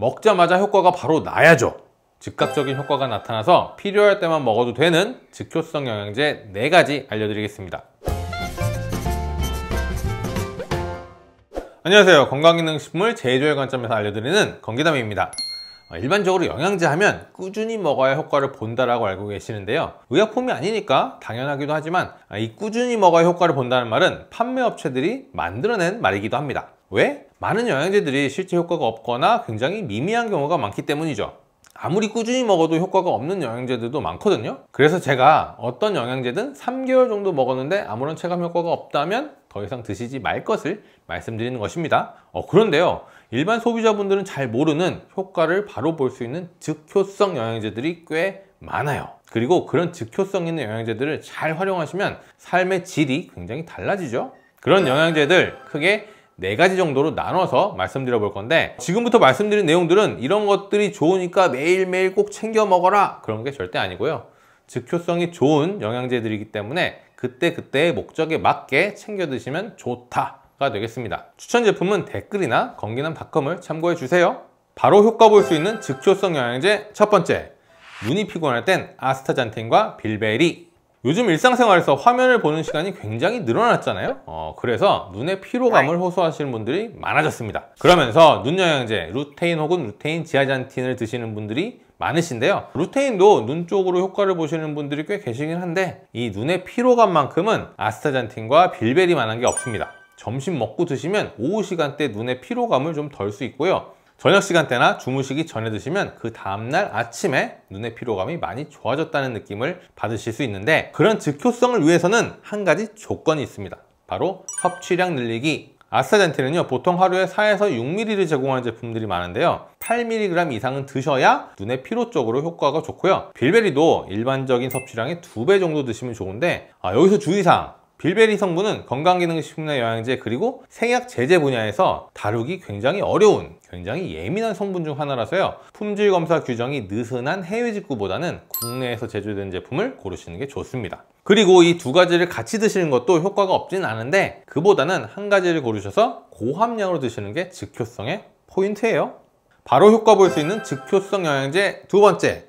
먹자마자 효과가 바로 나야죠. 즉각적인 효과가 나타나서 필요할 때만 먹어도 되는 즉효성 영양제 4가지 알려드리겠습니다. 안녕하세요. 건강기능식품을 제조의 관점에서 알려드리는 건기담입니다. 어, 일반적으로 영양제 하면 꾸준히 먹어야 효과를 본다라고 알고 계시는데요. 의약품이 아니니까 당연하기도 하지만 아, 이 꾸준히 먹어야 효과를 본다는 말은 판매업체들이 만들어낸 말이기도 합니다. 왜? 많은 영양제들이 실제 효과가 없거나 굉장히 미미한 경우가 많기 때문이죠. 아무리 꾸준히 먹어도 효과가 없는 영양제들도 많거든요. 그래서 제가 어떤 영양제든 3개월 정도 먹었는데 아무런 체감 효과가 없다면 더 이상 드시지 말 것을 말씀드리는 것입니다. 어, 그런데요. 일반 소비자분들은 잘 모르는 효과를 바로 볼 수 있는 즉효성 영양제들이 꽤 많아요. 그리고 그런 즉효성 있는 영양제들을 잘 활용하시면 삶의 질이 굉장히 달라지죠. 그런 영양제들 크게 네 가지 정도로 나눠서 말씀드려 볼 건데 지금부터 말씀드린 내용들은 이런 것들이 좋으니까 매일매일 꼭 챙겨 먹어라 그런 게 절대 아니고요 즉효성이 좋은 영양제들이기 때문에 그때그때의 목적에 맞게 챙겨 드시면 좋다가 되겠습니다 추천 제품은 댓글이나 건기남닷컴을 참고해 주세요 바로 효과 볼 수 있는 즉효성 영양제 첫 번째 눈이 피곤할 땐 아스타잔틴과 빌베리 요즘 일상생활에서 화면을 보는 시간이 굉장히 늘어났잖아요 어, 그래서 눈의 피로감을 호소하시는 분들이 많아졌습니다 그러면서 눈 영양제 루테인 혹은 루테인 지아잔틴을 드시는 분들이 많으신데요 루테인도 눈 쪽으로 효과를 보시는 분들이 꽤 계시긴 한데 이 눈의 피로감만큼은 아스타잔틴과 빌베리만한 게 없습니다 점심 먹고 드시면 오후 시간대 눈의 피로감을 좀 덜 수 있고요 저녁 시간대나 주무시기 전에 드시면 그 다음날 아침에 눈의 피로감이 많이 좋아졌다는 느낌을 받으실 수 있는데 그런 즉효성을 위해서는 한 가지 조건이 있습니다. 바로 섭취량 늘리기 아스타젠틴은요 보통 하루에 4에서 6ml를 제공하는 제품들이 많은데요 8mg 이상은 드셔야 눈의 피로 쪽으로 효과가 좋고요 빌베리도 일반적인 섭취량의 2배 정도 드시면 좋은데 아, 여기서 주의사항 빌베리 성분은 건강기능식품이나 영양제 그리고 생약 제제 분야에서 다루기 굉장히 어려운 굉장히 예민한 성분 중 하나라서요 품질 검사 규정이 느슨한 해외 직구보다는 국내에서 제조된 제품을 고르시는 게 좋습니다 그리고 이 두 가지를 같이 드시는 것도 효과가 없진 않은데 그보다는 한 가지를 고르셔서 고함량으로 드시는 게 즉효성의 포인트예요 바로 효과 볼 수 있는 즉효성 영양제 두 번째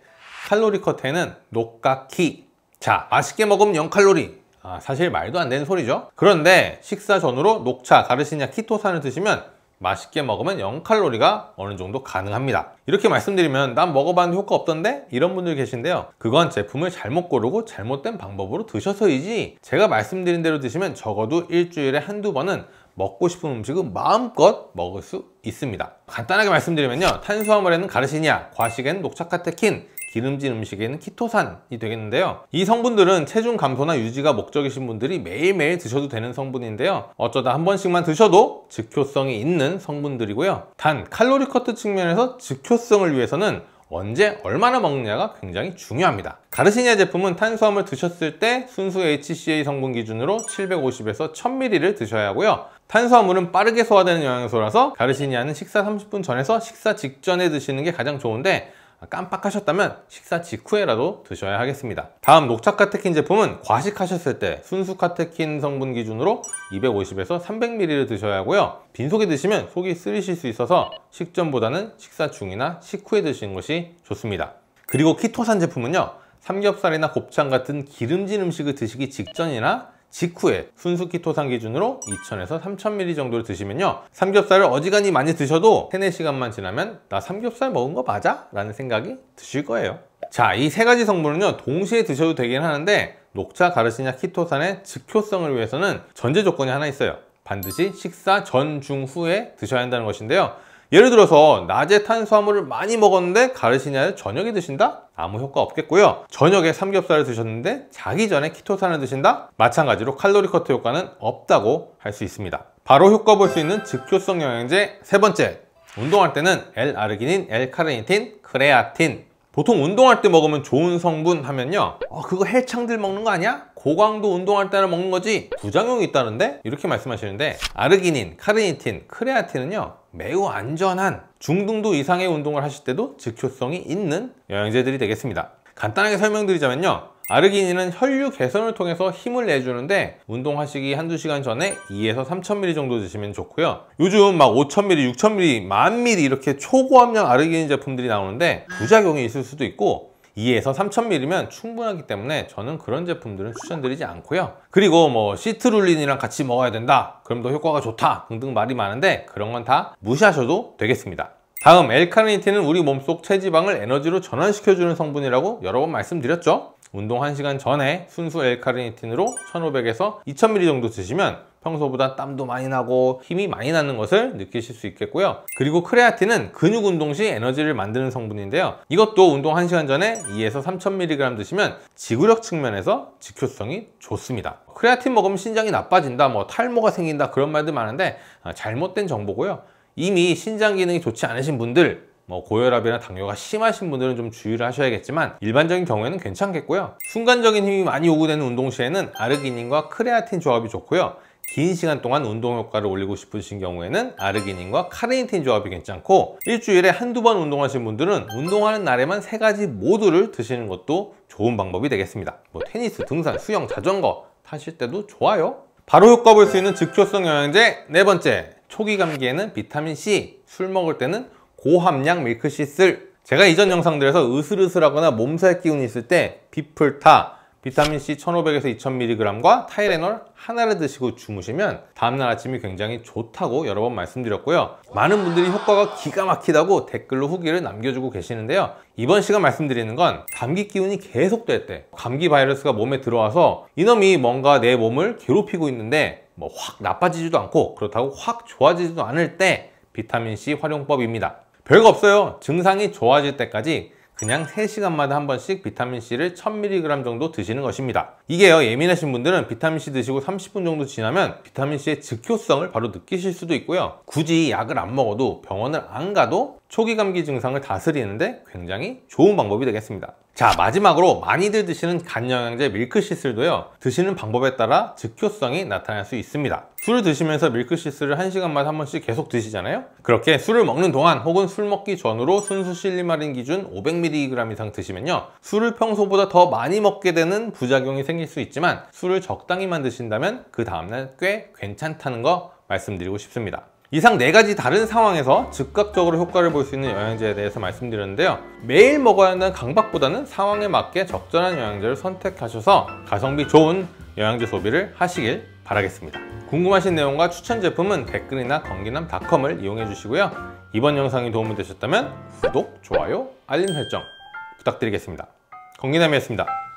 칼로리 커트에는 녹각키 자 맛있게 먹으면 0칼로리 아, 사실 말도 안 되는 소리죠. 그런데 식사 전으로 녹차, 가르시냐, 키토산을 드시면 맛있게 먹으면 0칼로리가 어느 정도 가능합니다. 이렇게 말씀드리면 난 먹어봤는데 효과 없던데? 이런 분들 계신데요. 그건 제품을 잘못 고르고 잘못된 방법으로 드셔서이지 제가 말씀드린 대로 드시면 적어도 일주일에 한두 번은 먹고 싶은 음식은 마음껏 먹을 수 있습니다. 간단하게 말씀드리면요. 탄수화물에는 가르시니아, 과식엔 녹차카테킨, 기름진 음식에는 키토산이 되겠는데요. 이 성분들은 체중 감소나 유지가 목적이신 분들이 매일매일 드셔도 되는 성분인데요. 어쩌다 한 번씩만 드셔도 즉효성이 있는 성분들이고요. 단 칼로리 커트 측면에서 즉효성을 위해서는 언제 얼마나 먹느냐가 굉장히 중요합니다 가르시니아 제품은 탄수화물 드셨을 때 순수 HCA 성분 기준으로 750에서 1000ml를 드셔야 하고요 탄수화물은 빠르게 소화되는 영양소라서 가르시니아는 식사 30분 전에서 식사 직전에 드시는 게 가장 좋은데 깜빡하셨다면 식사 직후에라도 드셔야 하겠습니다. 다음 녹차 카테킨 제품은 과식하셨을 때 순수 카테킨 성분 기준으로 250에서 300ml를 드셔야 하고요. 빈속에 드시면 속이 쓰리실 수 있어서 식전보다는 식사 중이나 식후에 드시는 것이 좋습니다. 그리고 키토산 제품은요. 삼겹살이나 곱창 같은 기름진 음식을 드시기 직전이나 직후에 순수키토산 기준으로 2,000에서 3,000ml 정도를 드시면요 삼겹살을 어지간히 많이 드셔도 3, 4시간만 지나면 나 삼겹살 먹은 거 맞아? 라는 생각이 드실 거예요 자이 세 가지 성분은요 동시에 드셔도 되긴 하는데 녹차, 가르시냐, 키토산의 직효성을 위해서는 전제 조건이 하나 있어요 반드시 식사 전, 중, 후에 드셔야 한다는 것인데요 예를 들어서 낮에 탄수화물을 많이 먹었는데 가르시냐를 저녁에 드신다? 아무 효과 없겠고요. 저녁에 삼겹살을 드셨는데 자기 전에 키토산을 드신다? 마찬가지로 칼로리 커트 효과는 없다고 할 수 있습니다. 바로 효과 볼 수 있는 즉효성 영양제 세 번째 운동할 때는 L아르기닌, L카르니틴, 크레아틴 보통 운동할 때 먹으면 좋은 성분 하면요 어, 그거 해창들 먹는 거 아니야? 고강도 운동할 때는 먹는 거지 부작용이 있다는데? 이렇게 말씀하시는데 아르기닌, 카르니틴, 크레아틴은요 매우 안전한 중등도 이상의 운동을 하실 때도 즉효성이 있는 영양제들이 되겠습니다 간단하게 설명드리자면요 아르기닌은 혈류 개선을 통해서 힘을 내주는데 운동하시기 한두 시간 전에 2에서 3000ml 정도 드시면 좋고요 요즘 막 5000ml, 6000ml, 10,000ml 이렇게 초고함량 아르기닌 제품들이 나오는데 부작용이 있을 수도 있고 2에서 3000ml면 충분하기 때문에 저는 그런 제품들은 추천드리지 않고요 그리고 뭐 시트룰린이랑 같이 먹어야 된다 그럼 더 효과가 좋다 등등 말이 많은데 그런 건 다 무시하셔도 되겠습니다 다음 엘카리니틴은 우리 몸속 체지방을 에너지로 전환시켜주는 성분이라고 여러 번 말씀드렸죠 운동 1시간 전에 순수 엘카리니틴으로 1500에서 2000ml 정도 드시면 평소보다 땀도 많이 나고 힘이 많이 나는 것을 느끼실 수 있겠고요 그리고 크레아틴은 근육 운동 시 에너지를 만드는 성분인데요 이것도 운동 1시간 전에 2에서 3000mg 드시면 지구력 측면에서 지효성이 좋습니다 크레아틴 먹으면 신장이 나빠진다 뭐 탈모가 생긴다 그런 말들 많은데 아, 잘못된 정보고요 이미 신장 기능이 좋지 않으신 분들 뭐 고혈압이나 당뇨가 심하신 분들은 좀 주의를 하셔야겠지만 일반적인 경우에는 괜찮겠고요 순간적인 힘이 많이 요구되는 운동 시에는 아르기닌과 크레아틴 조합이 좋고요 긴 시간 동안 운동 효과를 올리고 싶으신 경우에는 아르기닌과 카레인틴 조합이 괜찮고 일주일에 한두 번 운동하신 분들은 운동하는 날에만 세 가지 모두를 드시는 것도 좋은 방법이 되겠습니다 뭐 테니스, 등산, 수영, 자전거 타실 때도 좋아요 바로 효과 볼 수 있는 즉효성 영양제 네 번째 초기 감기에는 비타민C 술 먹을 때는 고함량 밀크시슬 제가 이전 영상들에서 으슬으슬하거나 몸살 기운이 있을 때비플타 비타민C 1500에서 2000mg과 타이레놀 하나를 드시고 주무시면 다음날 아침이 굉장히 좋다고 여러 번 말씀드렸고요 많은 분들이 효과가 기가 막히다고 댓글로 후기를 남겨주고 계시는데요 이번 시간 말씀드리는 건 감기 기운이 계속될 때 감기 바이러스가 몸에 들어와서 이놈이 뭔가 내 몸을 괴롭히고 있는데 뭐 확 나빠지지도 않고 그렇다고 확 좋아지지도 않을 때 비타민C 활용법입니다 별거 없어요 증상이 좋아질 때까지 그냥 3시간마다 한 번씩 비타민C를 1000mg 정도 드시는 것입니다. 이게요 예민하신 분들은 비타민C 드시고 30분 정도 지나면 비타민C의 즉효성을 바로 느끼실 수도 있고요. 굳이 약을 안 먹어도 병원을 안 가도 초기 감기 증상을 다스리는데 굉장히 좋은 방법이 되겠습니다. 자 마지막으로 많이들 드시는 간영양제 밀크시슬도요 드시는 방법에 따라 즉효성이 나타날 수 있습니다 술을 드시면서 밀크시슬을 1시간마다 한 번씩 계속 드시잖아요 그렇게 술을 먹는 동안 혹은 술 먹기 전으로 순수 실리마린 기준 500mg 이상 드시면요 술을 평소보다 더 많이 먹게 되는 부작용이 생길 수 있지만 술을 적당히만 드신다면 그 다음날 꽤 괜찮다는 거 말씀드리고 싶습니다 이상 네 가지 다른 상황에서 즉각적으로 효과를 볼 수 있는 영양제에 대해서 말씀드렸는데요. 매일 먹어야 하는 강박보다는 상황에 맞게 적절한 영양제를 선택하셔서 가성비 좋은 영양제 소비를 하시길 바라겠습니다. 궁금하신 내용과 추천 제품은 댓글이나 건기남닷컴을 이용해 주시고요. 이번 영상이 도움이 되셨다면 구독, 좋아요, 알림 설정 부탁드리겠습니다. 건기남이었습니다.